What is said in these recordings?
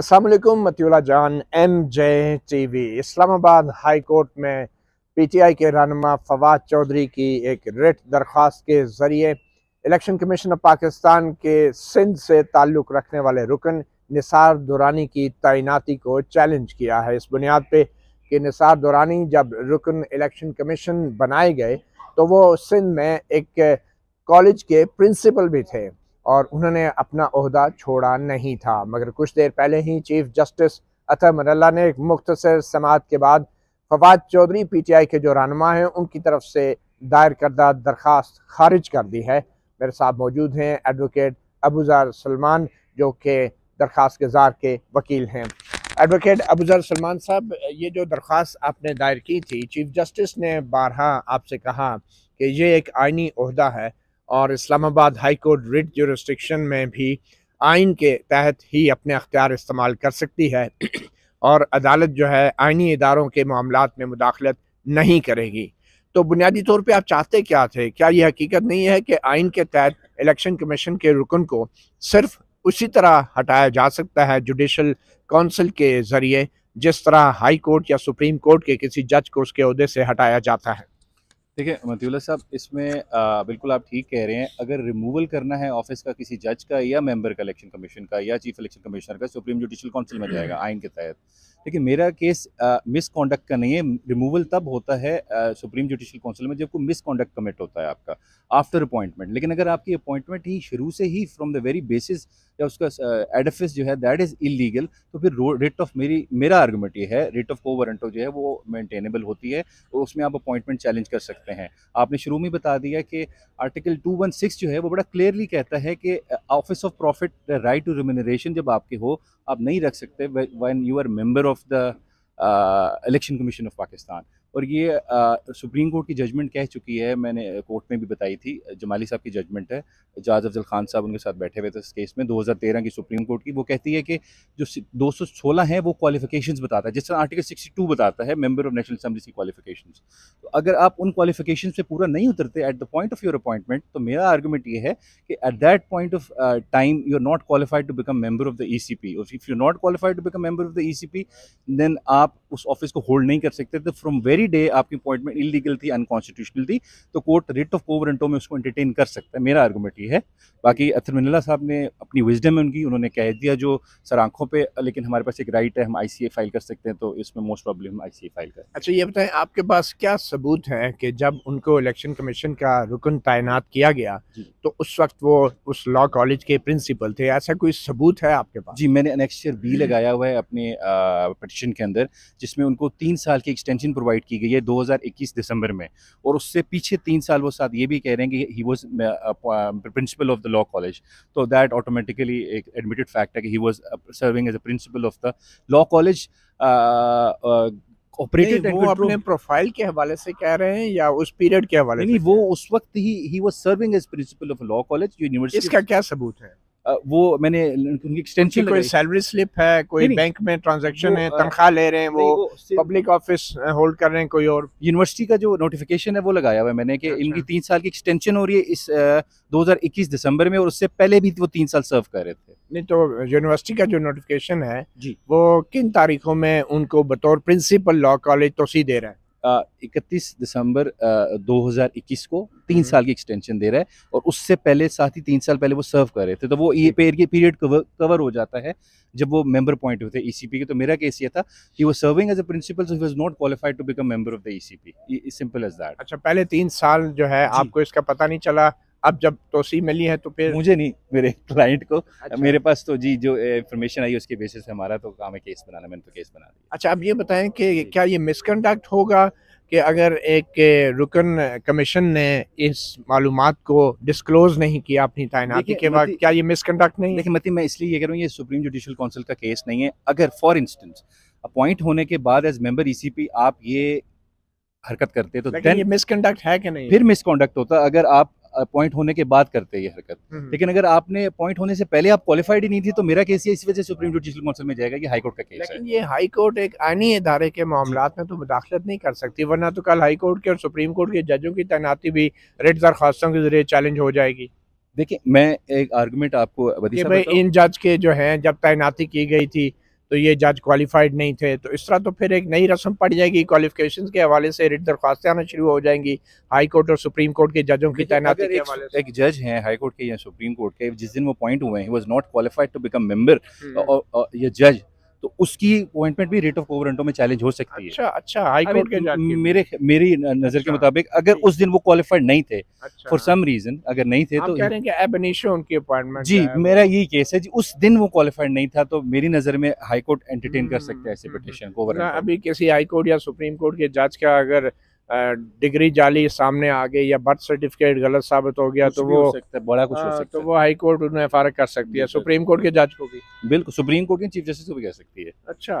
असलम मतियला जान M J T V Islamabad high court में पी टी आई के रहनमा फवाद चौधरी की एक रिट दरख्वास्त के ज़रिए इलेक्शन कमीशन ऑफ पाकिस्तान के सिंध से ताल्लुक़ रखने वाले रुकन निसार दुरानी की तैनाती को चैलेंज किया है इस बुनियाद पे कि निसार दुरानी जब रुकन इलेक्शन कमीशन बनाए गए तो वो सिंध में एक कॉलेज के प्रिंसिपल भी थे और उन्होंने अपना अहदा छोड़ा नहीं था मगर कुछ देर पहले ही चीफ जस्टिस अतः मरल्ला ने एक मुख्तर समात के बाद Fawad Chaudhry P T I के जो रहनमा हैं उनकी तरफ से दायर करदा दरख्वास्त खारिज कर दी है मेरे साथ मौजूद हैं एडवोकेट अबूज़ार सलमान जो कि दरख्वास्त गजार के वकील हैं एडवोकेट अबूज़र सलमान साहब ये जो दरख्वास्त आपने दायर की थी चीफ जस्टिस ने बारहा आपसे कहा कि ये एक आइनी अहदा है और Islamabad high court writ jurisdiction में भी आइन के तहत ही अपने अख्तियार इस्तेमाल कर सकती है और अदालत जो है आइनी इदारों के मामला में मुदाखलत नहीं करेगी तो बुनियादी तौर पर आप चाहते क्या थे क्या यह हकीकत नहीं है कि आइन के तहत इलेक्शन कमीशन के रुकन को सिर्फ उसी तरह हटाया जा सकता है जुडिशल काउंसिल के ज़रिए जिस तरह हाई कोर्ट या सुप्रीम कोर्ट के किसी जज को उसके अहदे से हटाया जाता है देखिए मतीउल्ला साहब इसमें बिल्कुल आप ठीक कह रहे हैं अगर रिमूवल करना है ऑफिस का किसी जज का या मेंबर का इलेक्शन कमीशन का या चीफ इलेक्शन कमिश्नर का सुप्रीम जुडिशल काउंसिल में जाएगा आइन के तहत लेकिन मेरा केस मिस कॉन्डक्ट का नहीं है रिमूवल तब होता है सुप्रीम जुडिशल काउंसिल में जब कोई मिस कॉन्डक्ट कमिट होता है आपका आफ्टर अपॉइंटमेंट लेकिन अगर आपकी अपॉइंटमेंट ही शुरू से ही फ्रॉम द वेरी बेसिस या उसका एडिफिस जो है दैट इज़ इलीगल तो फिर रेट ऑफ मेरी मेरा आर्गूमेंट ये है रेट ऑफ कोवरेंटो जो है वो मेंटेनेबल होती है और तो उसमें आप अपॉइंटमेंट चैलेंज कर सकते हैं आपने शुरू में बता दिया कि आर्टिकल 216 जो है वो बड़ा क्लियरली कहता है कि office of profit right to remuneration जब आपके हो आप नहीं रख सकते when you are member of the uh, Election Commission of Pakistan. और ये आ, सुप्रीम कोर्ट की जजमेंट कह चुकी है मैंने कोर्ट में भी बताई थी जमाली साहब की जजमेंट है जहाज अफजल खान साहब उनके साथ बैठे हुए थे इस केस में 2013 की सुप्रीम कोर्ट की वो कहती है कि जो 216 है वो क्वालिफिकेशंस बताता है जिस तरह आर्टिकल 62 बताता है मेंबर ऑफ नेशनल असम्बली की क्वालिफिकेशन तो अगर आप उन क्वालिफिकेशन से पूरा नहीं उतरते at the point of your appointment तो मेरा आर्गूमेंट ये है कि at that point of time you are not qualified to become member of the E C P if you not qualified to become member of the E C P then आप उस office को hold नहीं कर सकते थे from very day आपकी appointment illegal थी unconstitutional थी तो कोर्ट रिट ऑफ कोवरेंटो में उसको एंटरटेन कर सकता है मेरा आर्गूमेंट ये है बाकी अथर मिनला साहब ने अपनी विजडम है उनकी उन्होंने कह दिया जो सर आंखों पर लेकिन हमारे पास एक राइट है हम आई फाइल कर सकते हैं तो इसमें मोस्ट प्रॉब्लम हम आई फाइल करें अच्छा ये बताएं आपके पास क्या सबूत हैं कि जब उनको इलेक्शन कमीशन का रुकन तैनात किया गया तो उस वक्त वो उस लॉ कॉलेज के प्रिंसिपल थे ऐसा कोई सबूत है आपके पास जी मैंने अनेक्शर बी लगाया हुआ है अपने पटिशन के अंदर जिसमें उनको तीन साल की एक्सटेंशन प्रोवाइड की गई है 2021 दिसंबर में और उससे पीछे तीन साल वो साथ ये भी कह रहे हैं कि he was principal of the law college तो दैट ऑटोमेटिकली एक एडमिटेड फैक्ट है कि he was serving as a principal of the law college operated वो अपने प्रोफाइल के हवाले से कह रहे हैं या उस पीरियड के हवाले नहीं वो उस वक्त ही he was serving as principal of law college university इसका क्या सबूत है वो मैंने उनकी एक्सटेंशन कोई सैलरी स्लिप है कोई नहीं, बैंक में ट्रांजैक्शन है तनख्वाह ले रहे हैं वो पब्लिक ऑफिस होल्ड कर रहे हैं कोई और यूनिवर्सिटी का जो नोटिफिकेशन है वो लगाया हुआ है मैंने कि अच्छा। इनकी तीन साल की एक्सटेंशन हो रही है इस दो हज़ार इक्कीस दिसंबर में और उससे पहले भी वो तीन साल सर्व कर रहे थे नहीं तो यूनिवर्सिटी का जो नोटिफिकेशन है वो किन तारीखों में उनको बतौर प्रिंसिपल लॉ कॉलेज तोसी दे रहा है इकतीस दिसंबर दो हज़ार इक्कीस को तीन हम्म। साल की एक्सटेंशन दे रहा है और उससे पहले साथ ही तीन साल पहले वो सर्व कर रहे थे तो वो ये पीरियड कवर कवर हो जाता है जब वो मेंबर पॉइंट होते ई सी पी के तो मेरा केस ये था कि वो serving as a principal so was not qualified to become member of the E C P simple as that अच्छा पहले तीन साल जो है आपको इसका पता नहीं चला अब जब तोसी मिली है तो फिर मुझे नहीं मेरे क्लाइंट को अच्छा। मेरे पास तो जी जो इन्फॉर्मेशन आई उसके बेसिस पे हमारा तो काम है केस बनाना मैंने तो केस बना दिया अच्छा अब ये बताएं कि क्या ये मिसकंडक्ट होगा कि अगर एक रुकन कमीशन ने इस मालूम को डिस्क्लोज नहीं किया अपनी तैनाती के बाद क्या ये मिसकंडक्ट नहीं लेकिन मती मैं इसलिए ये करूँ ये सुप्रीम जुडिशल काउंसिल का केस नहीं है अगर फॉर इंस्टेंस अपॉइंट होने के बाद एज मेंबर ईसीपी आप ये हरकत करते तो देन मिसकंडक्ट है कि नहीं फिर मिसकंडक्ट होता अगर आप अपॉइंट होने के बाद करते ये हरकत हम्म, हम्म। लेकिन अगर आपने अपॉइंट होने से पहले आप क्वालिफाइड ही नहीं थी तो मेरा केस ये इस वजह से सुप्रीम जुडिशियल काउंसिल में जाएगा कि हाईकोर्ट का केस लेकिन है। ये हाईकोर्ट एक आनी इदारे के मामला में तो मुदाखलत नहीं कर सकती वरना तो कल हाईकोर्ट के और सुप्रीम कोर्ट के जजों की तैनाती भी रेट दरखास्तों के जरिए चैलेंज हो जाएगी देखिए मैं एक आर्गूमेंट आपको इन जज के जो है जब तैनाती की गई थी तो ये जज क्वालिफाइड नहीं थे तो इस तरह तो फिर एक नई रस्म पड़ जाएगी क्वालिफिकेशन के हवाले से रिट दरख्वास्तें आना शुरू हो जाएंगी हाई कोर्ट और सुप्रीम कोर्ट के जजों की तैनाती के हवाले एक जज हैं हाई कोर्ट के या सुप्रीम कोर्ट के जिस दिन वो अपॉइंट हुए हैं was not qualified to become member या जज तो उसकी अपॉइंटमेंट भी रेट ऑफ ओवर में चैलेंज हो सकती है अच्छा अच्छा हाई कोर्ट के मेरे मेरी नजर अच्छा, के मुताबिक अगर उस दिन वो क्वालिफाइड नहीं थे फॉर सम रीजन अगर नहीं थे तो कह उनकी अपॉइंटमेंट जी मेरा यही केस है जी उस दिन वो क्वालिफाइड नहीं था तो मेरी नजर में हाई कोर्ट एंटरटेन कर सकते हैं ऐसे पिटिशन हम्म, हम्म, हम्म। को अभी किसी हाई कोर्ट या सुप्रीम कोर्ट के जज का अगर डिग्री जाली सामने आ गई या बर्थ सर्टिफिकेट गलत साबित हो गया तो वो बड़ा कुछ हो हाँ, सकता तो है वो हाई कोर्ट उन्हें एफ कर सकती है सुप्रीम कोर्ट के जज को भी बिल्कुल सुप्रीम कोर्ट के चीफ जस्टिस को भी कह सकती है अच्छा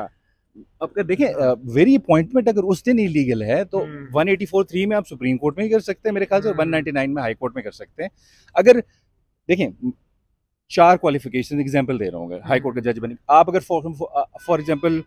आपका देखिए वेरी अपॉइंटमेंट अगर उस दिन इलीगल है तो 184.3 हम्म। में आप सुप्रीम कोर्ट में ही कर सकते हैं मेरे ख्याल से 199 हम्म। में हाई कोर्ट में कर सकते हैं अगर देखें चार क्वालिफिकेशन एग्जांपल दे रहा हूँ हाई हम्म। कोर्ट का जज बने आप अगर फॉर एग्जांपल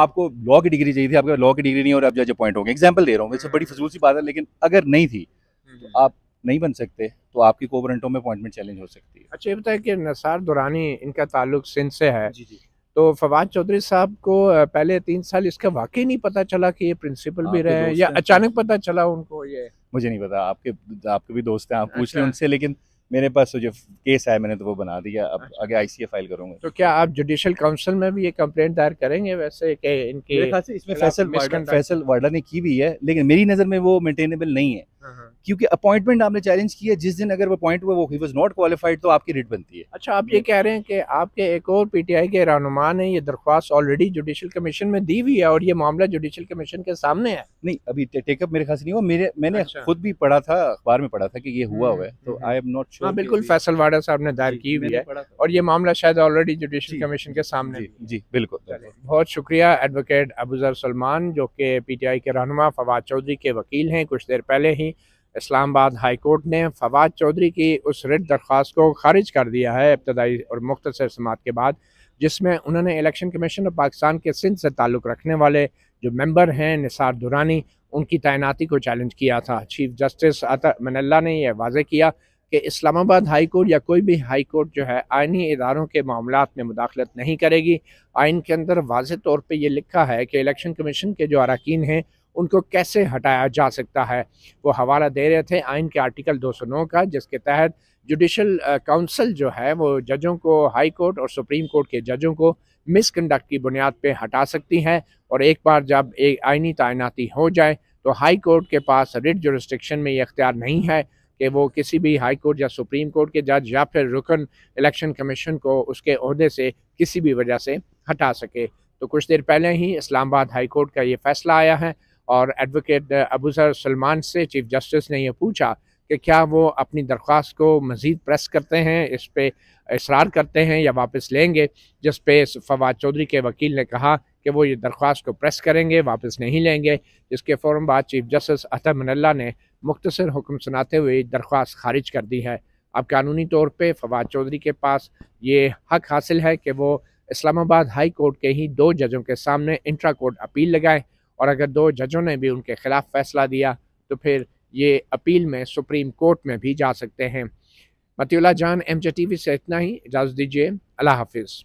आपको लॉ की डिग्री चाहिए थी आपके लॉ की डिग्री नहीं और आप जज अपॉइंट होंगे एग्जाम्पल दे रहा हूँ इससे हम्म। बड़ी फजूल सी बात है लेकिन अगर नहीं थी हम्म। तो आप नहीं बन सकते तो आपकी कोवरेंटों में अपॉइंटमेंट चैलेंज हो सकती है अच्छा ये बताया कि नसार दुरानी इनका ताल्लुक सिंध से है जी जी तो फवाद चौधरी साहब को पहले तीन साल इसका वाकई नहीं पता चला कि ये प्रिंसिपल भी रहे या अचानक पता चला उनको ये मुझे नहीं पता आपके आपके भी दोस्त हैं आप पूछ लें अच्छा। उनसे लेकिन मेरे पास तो जो केस आया मैंने तो वो बना दिया अब अच्छा। आगे आईसीए फाइल करूंगा तो क्या आप जुडिशल काउंसिल में भी ये कंप्लेंट दायर करेंगे वैसे इनके इसमें फैसल वार्डन फैसल वार्डा ने की भी है लेकिन मेरी नज़र में वो मेंटेनेबल नहीं है हाँ। क्योंकि अपॉइंटमेंट आपने चैलेंज किया जिस दिन अगर वो अपॉइंट हुआ वो ही वॉज नॉट क्वालिफाइड तो आपकी रिट बनती है अच्छा आप ये कह रहे हैं कि आपके एक और पीटीआई के रहनुमा ने ये दरख्वास्त ऑलरेडी जुडिशल कमीशन में दी हुई है और ये मामला जुडिशल कमीशन के सामने है नहीं अभी टेकअप मेरे खास नहीं हुआ मेरे मैंने अच्छा। खुद भी पढ़ा था अखबार में पढ़ा था कि ये हुआ हम्म, हुआ है तो आई एम नॉट श्योर बिल्कुल फैसल वाडा साहब ने दायर की हुई है और ये मामला शायद ऑलरेडी जुडिशल कमीशन के सामने जी बिल्कुल बहुत शुक्रिया एडवोकेट अबूजर सलमान जो कि पीटीआई के रहनुमा फवाद चौधरी के वकील हैं कुछ देर पहले ही इस्लामाबाद हाई कोर्ट ने फवाद चौधरी की उस रिट दरख्वास को खारिज कर दिया है इब्तदाई और मुख्तर समात के बाद जिसमें उन्होंने इलेक्शन कमीशन ऑफ पाकिस्तान के सिंध से ताल्लुक़ रखने वाले जो मेंबर हैं निसार दुरानी उनकी तैनाती को चैलेंज किया था चीफ जस्टिस अता मनल्ला ने यह वाजे किया कि इस्लामाबाद हाई कोर्ट या कोई भी हाई कोर्ट जो है आइनी इदारों के मामला में मुदाखलत नहीं करेगी आइन के अंदर वाज तौर पर यह लिखा है कि इलेक्शन कमीशन के जो अरकान हैं उनको कैसे हटाया जा सकता है वो हवाला दे रहे थे आइन के आर्टिकल 209 का जिसके तहत जुडिशल काउंसिल जो है वो जजों को हाई कोर्ट और सुप्रीम कोर्ट के जजों को मिसकंडक्ट की बुनियाद पे हटा सकती हैं और एक बार जब एक आइनी तैनाती हो जाए तो हाई कोर्ट के पास रिट जुरिस्टिक्शन में ये अख्तियार नहीं है कि वो किसी भी हाई कोर्ट या सुप्रीम कोर्ट के जज या फिर रुकन इलेक्शन कमीशन को उसके अहदे से किसी भी वजह से हटा सके तो कुछ देर पहले ही इस्लामाबाद हाई कोर्ट का ये फैसला आया है और एडवोकेट अबूजर सलमान से चीफ जस्टिस ने यह पूछा कि क्या वो अपनी दरख्वास्त को मज़ीद प्रेस करते हैं इस पर इसरार करते हैं या वापस लेंगे जिस पे फवाद चौधरी के वकील ने कहा कि वो ये दरख्वास्त को प्रेस करेंगे वापस नहीं लेंगे जिसके फ़ौर बाद चीफ जस्टिस अतः मनल्ला ने मुख्तर हुक्म सुनाते हुए दरख्वास खारिज कर दी है अब कानूनी तौर पर फवाद चौधरी के पास ये हक हासिल है कि वो इस्लामाबाद हाई कोर्ट के ही दो जजों के सामने इंट्रा कोर्ट अपील लगाएं और अगर दो जजों ने भी उनके खिलाफ फैसला दिया तो फिर ये अपील में सुप्रीम कोर्ट में भी जा सकते हैं मतियला जान एम जे टी वी से इतना ही इजाज़त दीजिए अल्लाह हाफिज़